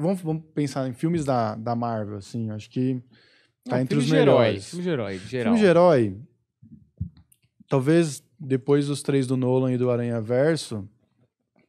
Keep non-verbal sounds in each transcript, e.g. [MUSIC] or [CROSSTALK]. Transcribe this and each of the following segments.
Vamos, vamos pensar em filmes da, da Marvel, assim. Acho que tá Não, entre os melhores. Filme de herói, geral. Filme de herói. Talvez depois dos três do Nolan e do Aranha Verso.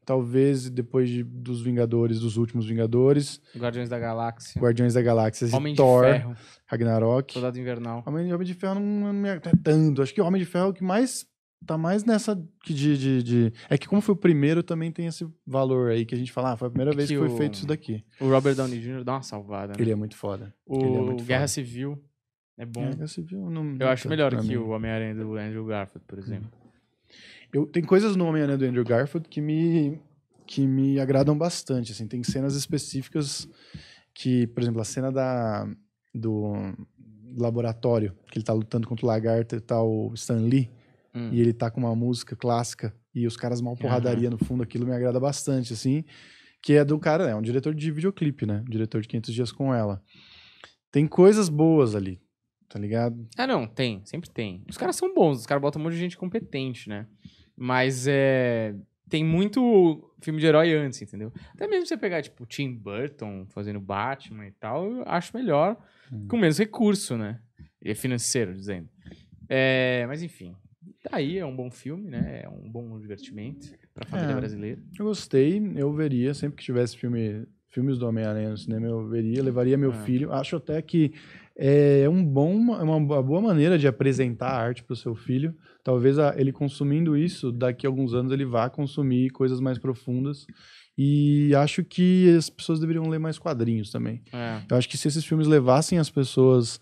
Talvez depois de, dos Vingadores, dos últimos Vingadores. Guardiões da Galáxia. Guardiões da Galáxia. Homem de Ferro. Ragnarok. Soldado Invernal. Homem, Homem de Ferro não, não me agrada tanto. Acho que o Homem de Ferro é o que mais tá mais nessa de, de, de, É que como foi o primeiro, também tem esse valor aí que a gente fala, ah, foi a primeira é vez que, que foi o... feito isso daqui. O Robert Downey Jr. dá uma salvada. Né? Ele é muito foda. O é muito Guerra foda. Civil é bom. Guerra Civil não... Eu acho melhor que mim. o Homem-Aranha do Andrew Garfield, por exemplo. Uhum. Eu, tem coisas no Homem-Aranha do Andrew Garfield que me, que me agradam bastante, assim. Tem cenas específicas que, por exemplo, a cena da... Do laboratório, que ele tá lutando contra o lagarto e tal, tá Stan Lee hum. e ele tá com uma música clássica e os caras mal porradaria uhum. no fundo, aquilo me agrada bastante, assim. Que é do cara, é um diretor de videoclipe, né? diretor de 500 Dias com Ela. Tem coisas boas ali, tá ligado? Ah, não, tem, sempre tem. Os caras são bons, os caras botam um monte de gente competente, né? Mas é tem muito filme de herói antes, entendeu? Até mesmo você pegar, tipo, Tim Burton fazendo Batman e tal, eu acho melhor, hum. com menos recurso, né? E é financeiro, dizendo. É, mas enfim, tá aí, é um bom filme, né? É um bom divertimento pra família é, brasileira. Eu gostei, eu veria sempre que tivesse filme, filmes do Homem-Aranha no cinema, eu veria, levaria meu é. filho. Acho até que é um bom, é uma boa maneira de apresentar a arte para o seu filho. Talvez ele consumindo isso, daqui a alguns anos ele vá consumir coisas mais profundas. E acho que as pessoas deveriam ler mais quadrinhos também. É. Eu acho que se esses filmes levassem as pessoas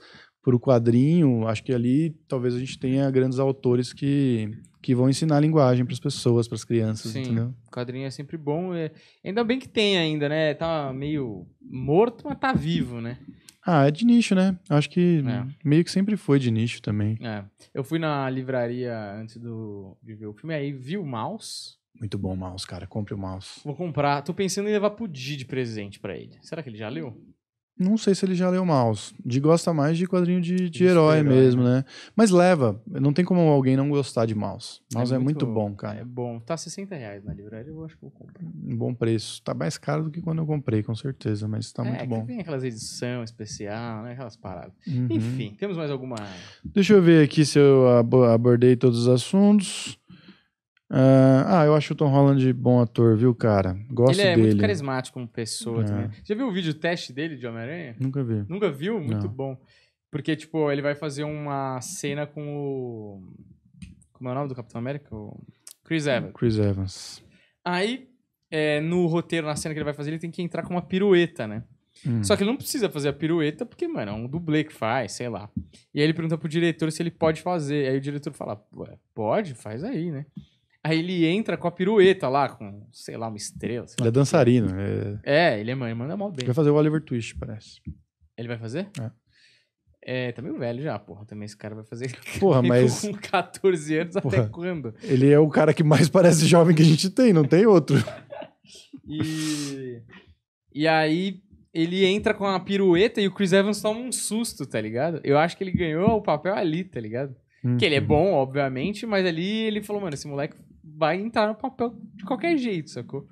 para o quadrinho, acho que ali talvez a gente tenha grandes autores que, que vão ensinar linguagem para as pessoas, para as crianças, Sim, entendeu? O quadrinho é sempre bom. É... Ainda bem que tem ainda, né? Tá meio morto, mas tá vivo, né? Ah, é de nicho, né? Acho que é. meio que sempre foi de nicho também. É. Eu fui na livraria antes do, de ver o filme, aí vi o mouse. Muito bom o mouse, cara. Compre o mouse. Vou comprar. Tô pensando em levar pro Di de presente para ele. Será que ele já leu? Não sei se ele já leu Maus. De gosta mais de quadrinho de, de herói, herói, mesmo, né? né? Mas leva. Não tem como alguém não gostar de Maus. É Maus é, é muito, muito, bom, cara. É bom. Tá 60 reais na livraria, eu acho que eu compro. Um bom preço. Tá mais caro do que quando eu comprei, com certeza, mas tá é, muito bom. Tem aquelas edições especial, né? Aquelas paradas. Uhum. Enfim, temos mais alguma. Deixa eu ver aqui se eu abordei todos os assuntos. Uh, ah, eu acho o Tom Holland bom ator, viu, cara? Gosto dele. Ele é dele. muito carismático como pessoa é. também. Já viu o vídeo teste dele de Homem-Aranha? Nunca vi. Nunca viu? Muito Não. bom. Porque, tipo, ele vai fazer uma cena com o. Como é o nome do Capitão América? O Chris Evans. Chris Evans. Aí, é, no roteiro, na cena que ele vai fazer, ele tem que entrar com uma pirueta, né? Hum. Só que ele não precisa fazer a pirueta, porque, mano, é um dublê que faz, sei lá. E aí ele pergunta pro diretor se ele pode fazer. Aí o diretor fala, pode, faz aí, né? Aí ele entra com a pirueta lá, com, sei lá, uma estrela. Ele é dançarino. É... é, ele é mãe, manda mal bem. Ele vai fazer o Oliver Twist, parece. Ele vai fazer? É. É, tá meio velho já, porra. Também esse cara vai fazer. [LAUGHS] Porra, mas. Com [LAUGHS] 14 anos, porra, até quando? Ele é o cara que mais [LAUGHS] parece jovem que a gente tem, não tem outro. e. E aí, ele entra com a pirueta e o Chris Evans toma um susto, tá ligado? Eu acho que ele ganhou o papel ali, tá ligado? Que ele é uhum. bom, obviamente, mas ali ele falou, mano, esse moleque vai entrar no papel de qualquer jeito, sacou?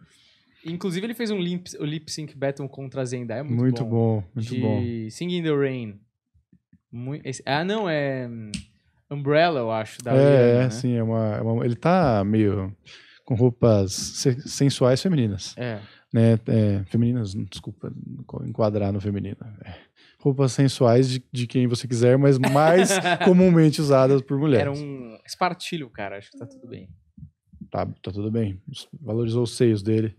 Inclusive, ele fez um lip, o lip sync battle contra a Zendaya. É muito, muito bom, bom Muito de bom. Singing the Rain. Muito, esse, ah, não, é. Hum, Umbrella, eu acho. Da é, é né? sim. É uma, é uma, ele tá meio com roupas sensuais femininas. É. Né? É, femininas, desculpa, enquadrar no feminino. É. Roupas sensuais de, de quem você quiser, mas mais [LAUGHS] comumente usadas por mulheres. Era um espartilho, cara. Acho que tá tudo bem. Tá, tá tudo bem. Valorizou os seios dele.